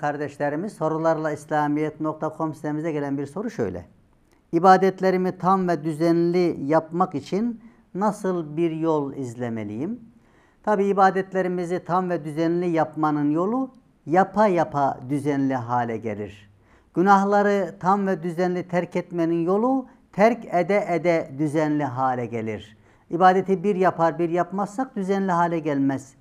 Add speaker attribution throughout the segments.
Speaker 1: kardeşlerimiz sorularla İslamiyet.com sitemize gelen bir soru şöyle. İbadetlerimi tam ve düzenli yapmak için nasıl bir yol izlemeliyim? Tabi ibadetlerimizi tam ve düzenli yapmanın yolu yapa yapa düzenli hale gelir. Günahları tam ve düzenli terk etmenin yolu terk ede ede düzenli hale gelir. İbadeti bir yapar bir yapmazsak düzenli hale gelmez.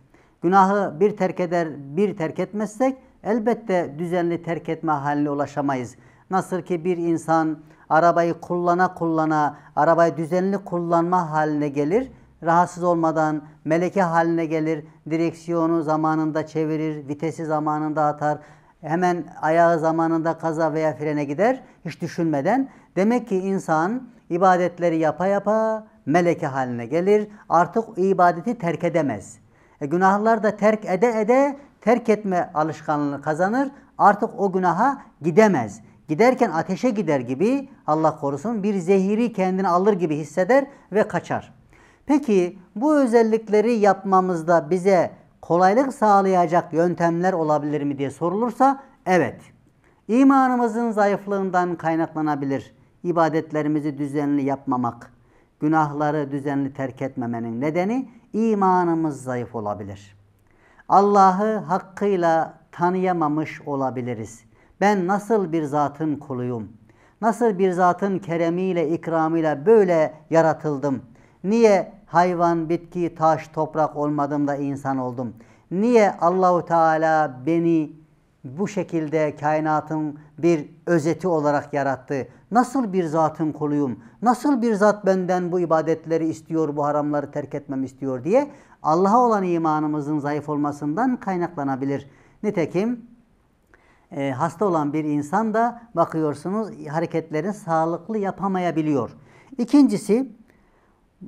Speaker 1: Günahı bir terk eder bir terk etmezsek elbette düzenli terk etme haline ulaşamayız. Nasıl ki bir insan arabayı kullana kullana, arabayı düzenli kullanma haline gelir, rahatsız olmadan meleke haline gelir, direksiyonu zamanında çevirir, vitesi zamanında atar, hemen ayağı zamanında kaza veya frene gider hiç düşünmeden. Demek ki insan ibadetleri yapa yapa meleke haline gelir. Artık ibadeti terk edemez. E, günahlar da terk ede ede terk etme alışkanlığını kazanır. Artık o günaha gidemez. Giderken ateşe gider gibi Allah korusun bir zehiri kendine alır gibi hisseder ve kaçar. Peki bu özellikleri yapmamızda bize kolaylık sağlayacak yöntemler olabilir mi diye sorulursa evet. İmanımızın zayıflığından kaynaklanabilir. İbadetlerimizi düzenli yapmamak, günahları düzenli terk etmemenin nedeni imanımız zayıf olabilir.'' Allah'ı hakkıyla tanıyamamış olabiliriz. Ben nasıl bir zatın kuluyum? Nasıl bir zatın keremiyle, ikramıyla böyle yaratıldım? Niye hayvan, bitki, taş, toprak olmadım da insan oldum? Niye Allahu Teala beni bu şekilde kainatın bir özeti olarak yarattı. Nasıl bir zatın kuluyum? Nasıl bir zat benden bu ibadetleri istiyor, bu haramları terk etmem istiyor diye Allah'a olan imanımızın zayıf olmasından kaynaklanabilir. Nitekim e, hasta olan bir insan da bakıyorsunuz hareketlerini sağlıklı yapamayabiliyor. İkincisi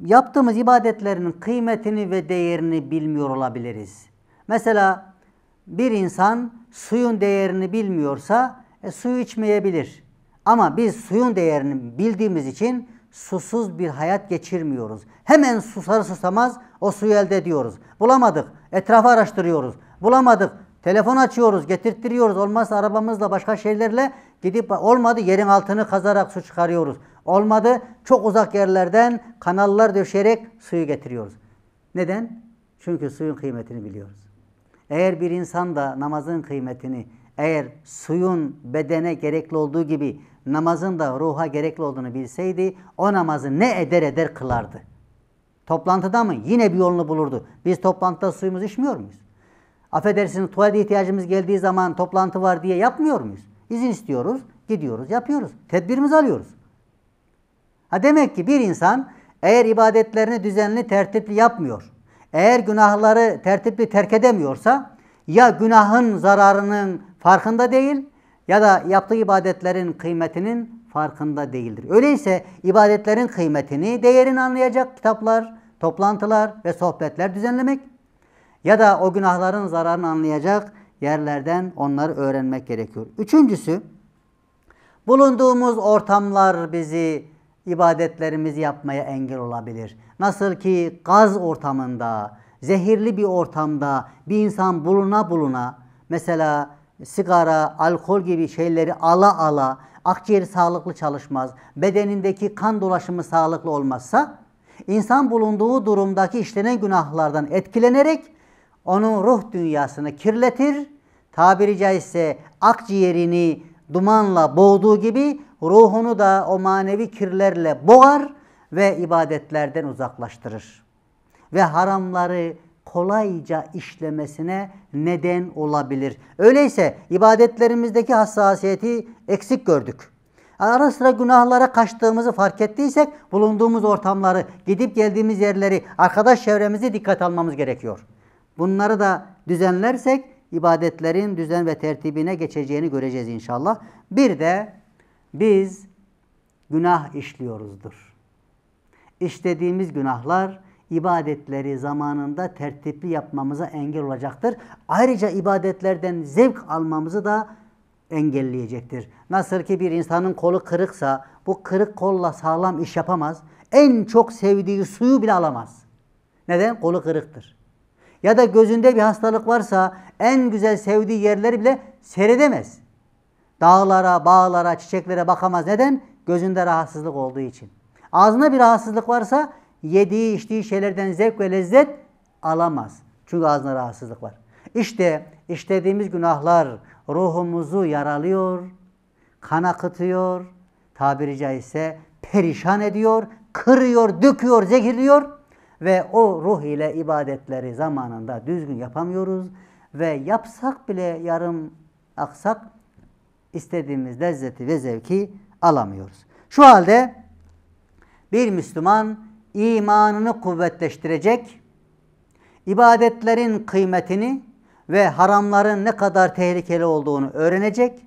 Speaker 1: yaptığımız ibadetlerin kıymetini ve değerini bilmiyor olabiliriz. Mesela bir insan suyun değerini bilmiyorsa e, suyu içmeyebilir. Ama biz suyun değerini bildiğimiz için susuz bir hayat geçirmiyoruz. Hemen susar susamaz o suyu elde ediyoruz. Bulamadık. Etrafı araştırıyoruz. Bulamadık. Telefon açıyoruz, getirttiriyoruz. Olmazsa arabamızla başka şeylerle gidip olmadı yerin altını kazarak su çıkarıyoruz. Olmadı çok uzak yerlerden kanallar döşerek suyu getiriyoruz. Neden? Çünkü suyun kıymetini biliyoruz. Eğer bir insan da namazın kıymetini eğer suyun bedene gerekli olduğu gibi namazın da ruha gerekli olduğunu bilseydi o namazı ne eder eder kılardı. Toplantıda mı? Yine bir yolunu bulurdu. Biz toplantıda suyumuzu içmiyor muyuz? Affedersiniz tuvalete ihtiyacımız geldiği zaman toplantı var diye yapmıyor muyuz? İzin istiyoruz, gidiyoruz, yapıyoruz. Tedbirimizi alıyoruz. Ha demek ki bir insan eğer ibadetlerini düzenli, tertipli yapmıyor, eğer günahları tertipli terk edemiyorsa ya günahın zararının farkında değil ya da yaptığı ibadetlerin kıymetinin farkında değildir. Öyleyse ibadetlerin kıymetini, değerini anlayacak kitaplar, toplantılar ve sohbetler düzenlemek ya da o günahların zararını anlayacak yerlerden onları öğrenmek gerekiyor. Üçüncüsü, bulunduğumuz ortamlar bizi ibadetlerimizi yapmaya engel olabilir. Nasıl ki gaz ortamında, zehirli bir ortamda bir insan buluna buluna mesela sigara, alkol gibi şeyleri ala ala akciğeri sağlıklı çalışmaz, bedenindeki kan dolaşımı sağlıklı olmazsa insan bulunduğu durumdaki işlenen günahlardan etkilenerek onun ruh dünyasını kirletir. Tabiri caizse akciğerini dumanla boğduğu gibi ruhunu da o manevi kirlerle boğar ve ibadetlerden uzaklaştırır. Ve haramları kolayca işlemesine neden olabilir. Öyleyse ibadetlerimizdeki hassasiyeti eksik gördük. Ara sıra günahlara kaçtığımızı fark ettiysek bulunduğumuz ortamları, gidip geldiğimiz yerleri, arkadaş çevremizi dikkat almamız gerekiyor. Bunları da düzenlersek ibadetlerin düzen ve tertibine geçeceğini göreceğiz inşallah. Bir de biz günah işliyoruzdur. İşlediğimiz günahlar ibadetleri zamanında tertipli yapmamıza engel olacaktır. Ayrıca ibadetlerden zevk almamızı da engelleyecektir. Nasıl ki bir insanın kolu kırıksa bu kırık kolla sağlam iş yapamaz. En çok sevdiği suyu bile alamaz. Neden? Kolu kırıktır. Ya da gözünde bir hastalık varsa en güzel sevdiği yerleri bile seyredemez. Dağlara, bağlara, çiçeklere bakamaz. Neden? Gözünde rahatsızlık olduğu için. Ağzında bir rahatsızlık varsa yediği içtiği şeylerden zevk ve lezzet alamaz. Çünkü ağzına rahatsızlık var. İşte işlediğimiz günahlar ruhumuzu yaralıyor, kan akıtıyor, tabiri caizse perişan ediyor, kırıyor, döküyor, zehirliyor ve o ruh ile ibadetleri zamanında düzgün yapamıyoruz ve yapsak bile yarım aksak istediğimiz lezzeti ve zevki alamıyoruz. Şu halde bir Müslüman imanını kuvvetleştirecek, ibadetlerin kıymetini ve haramların ne kadar tehlikeli olduğunu öğrenecek,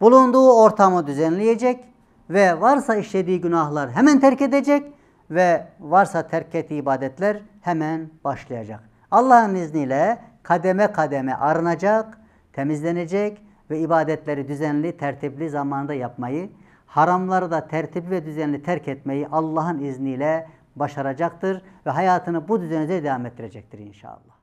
Speaker 1: bulunduğu ortamı düzenleyecek ve varsa işlediği günahlar hemen terk edecek ve varsa terk ettiği ibadetler hemen başlayacak. Allah'ın izniyle kademe kademe arınacak, temizlenecek ve ibadetleri düzenli, tertipli zamanda yapmayı, haramları da tertipli ve düzenli terk etmeyi Allah'ın izniyle başaracaktır ve hayatını bu düzenede devam ettirecektir inşallah.